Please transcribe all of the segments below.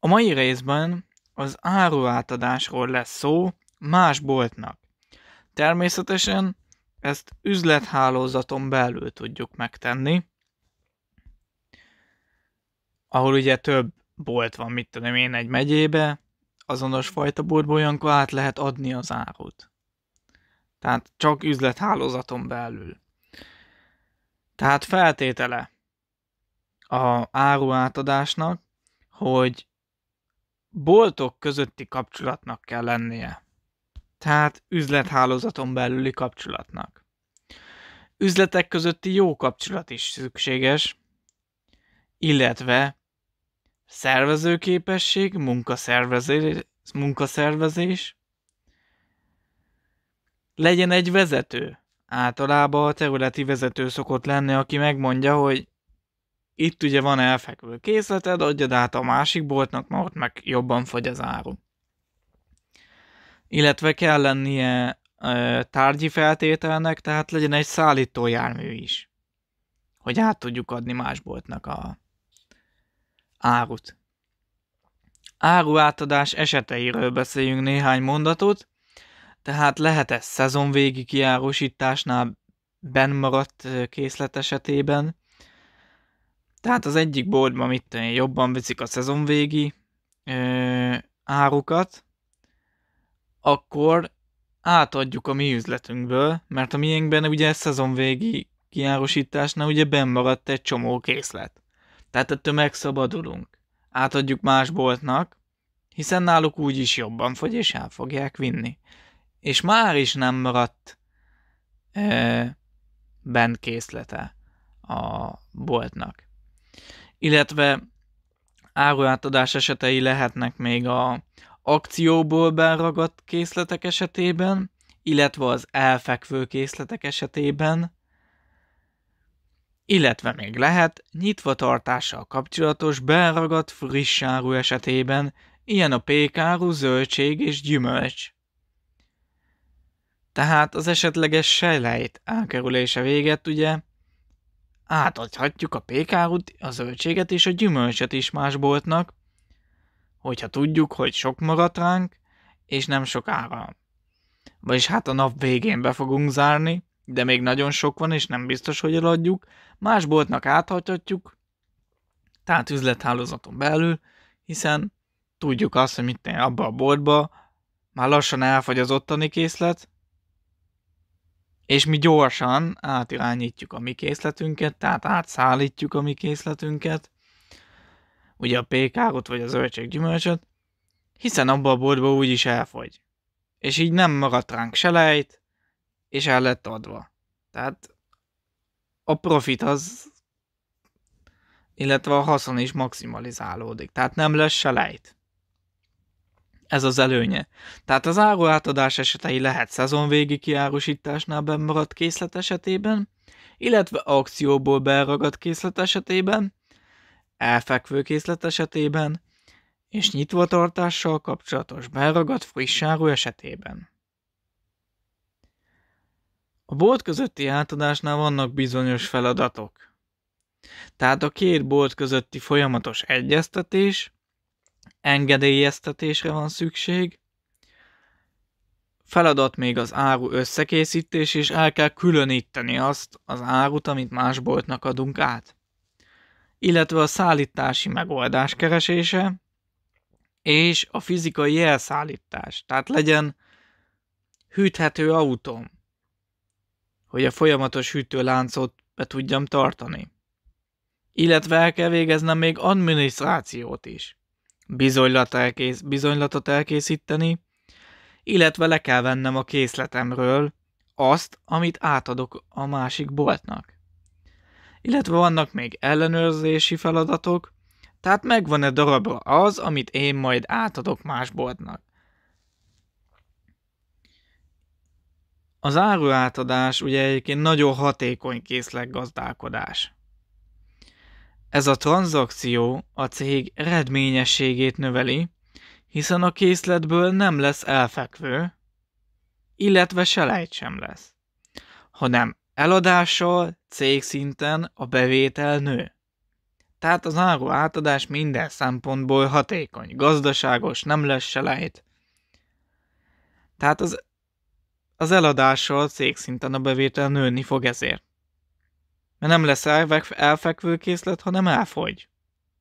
A mai részben az áruátadásról lesz szó más boltnak. Természetesen ezt üzlethálózaton belül tudjuk megtenni, ahol ugye több bolt van, mit tudom én, egy megyébe, azonos fajta boltból olyankor át lehet adni az árut. Tehát csak üzlethálózaton belül. Tehát feltétele a áruátadásnak, hogy boltok közötti kapcsolatnak kell lennie. Tehát üzlethálózaton belüli kapcsolatnak. Üzletek közötti jó kapcsolat is szükséges, illetve szervezőképesség, munkaszervezés, munkaszervezés, legyen egy vezető. Általában a területi vezető szokott lenni, aki megmondja, hogy itt ugye van elfekvő készleted, adjad át a másik boltnak, mert ott meg jobban fogy az áru. Illetve kell lennie ö, tárgyi feltételnek, tehát legyen egy szállítójármű is, hogy át tudjuk adni más boltnak a árut. átadás eseteiről beszéljünk néhány mondatot, tehát lehet ez szezonvégi kiárusításnál benmaradt készlet esetében, tehát az egyik boltban mit jobban viszik a szezonvégi ö, árukat, akkor átadjuk a mi üzletünkből, mert a miénkben ugye szezonvégi kiárusításnál ugye benn maradt egy csomó készlet. Tehát ettől megszabadulunk. Átadjuk más boltnak, hiszen náluk úgyis jobban fogy, és el fogják vinni. És már is nem maradt e, bent készlete a boltnak illetve áruátadás esetei lehetnek még a akcióból beragadt készletek esetében, illetve az elfekvő készletek esetében, illetve még lehet nyitva tartással kapcsolatos beragadt friss áru esetében, ilyen a pékáru, zöldség és gyümölcs. Tehát az esetleges sejlejt elkerülése véget ugye Átadhatjuk a pékárut, a zöldséget és a gyümölcsöt is más boltnak, hogyha tudjuk, hogy sok maradt ránk, és nem sok ára. Vagyis hát a nap végén be fogunk zárni, de még nagyon sok van, és nem biztos, hogy eladjuk, más boltnak áthatjuk, tehát üzlethálózaton belül, hiszen tudjuk azt, hogy mit abba a boltba, már lassan elfogy az ottani készlet, és mi gyorsan átirányítjuk a mi készletünket, tehát átszállítjuk a mi készletünket, ugye a pékárot vagy a zöldséggyümölcsöt, hiszen abba a úgy úgyis elfogy. És így nem maradt ránk se lejt, és el lett adva. Tehát a profit az, illetve a haszon is maximalizálódik. Tehát nem lesz se lejt ez az előnye. Tehát az áruátadás esetei lehet szezonvégi kiárusításnál bemaradt készlet esetében, illetve akcióból beragadt készlet esetében, elfekvő készlet esetében, és nyitvatartással kapcsolatos beragadt friss áru esetében. A bolt közötti átadásnál vannak bizonyos feladatok. Tehát a két bolt közötti folyamatos egyeztetés, engedélyeztetésre van szükség. Feladat még az áru összekészítés, és el kell különíteni azt az árut, amit más boltnak adunk át. Illetve a szállítási megoldás keresése, és a fizikai elszállítás. Tehát legyen hűthető autóm, hogy a folyamatos hűtőláncot be tudjam tartani. Illetve el kell végeznem még adminisztrációt is bizonylat elkész, bizonylatot elkészíteni, illetve le kell vennem a készletemről azt, amit átadok a másik boltnak. Illetve vannak még ellenőrzési feladatok, tehát megvan-e darabra az, amit én majd átadok más boltnak. Az áruátadás ugye egyébként nagyon hatékony készleggazdálkodás. Ez a tranzakció a cég eredményességét növeli, hiszen a készletből nem lesz elfekvő, illetve selejt sem lesz, hanem eladással cégszinten a bevétel nő. Tehát az áru átadás minden szempontból hatékony, gazdaságos, nem lesz selejt. Tehát az, az eladással cégszinten a bevétel nőni fog ezért. Mert nem lesz elfekvő készlet, hanem elfogy.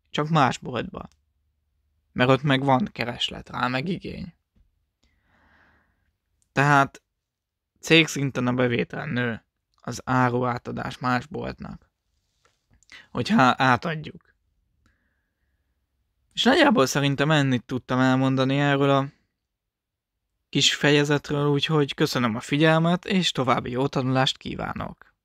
Csak más boltba. Mert ott meg van kereslet rá, meg igény. Tehát cég szinten a bevétel nő az áru átadás más boltnak. Hogyha átadjuk. És nagyjából szerintem ennyit tudtam elmondani erről a kis fejezetről, úgyhogy köszönöm a figyelmet, és további jó tanulást kívánok!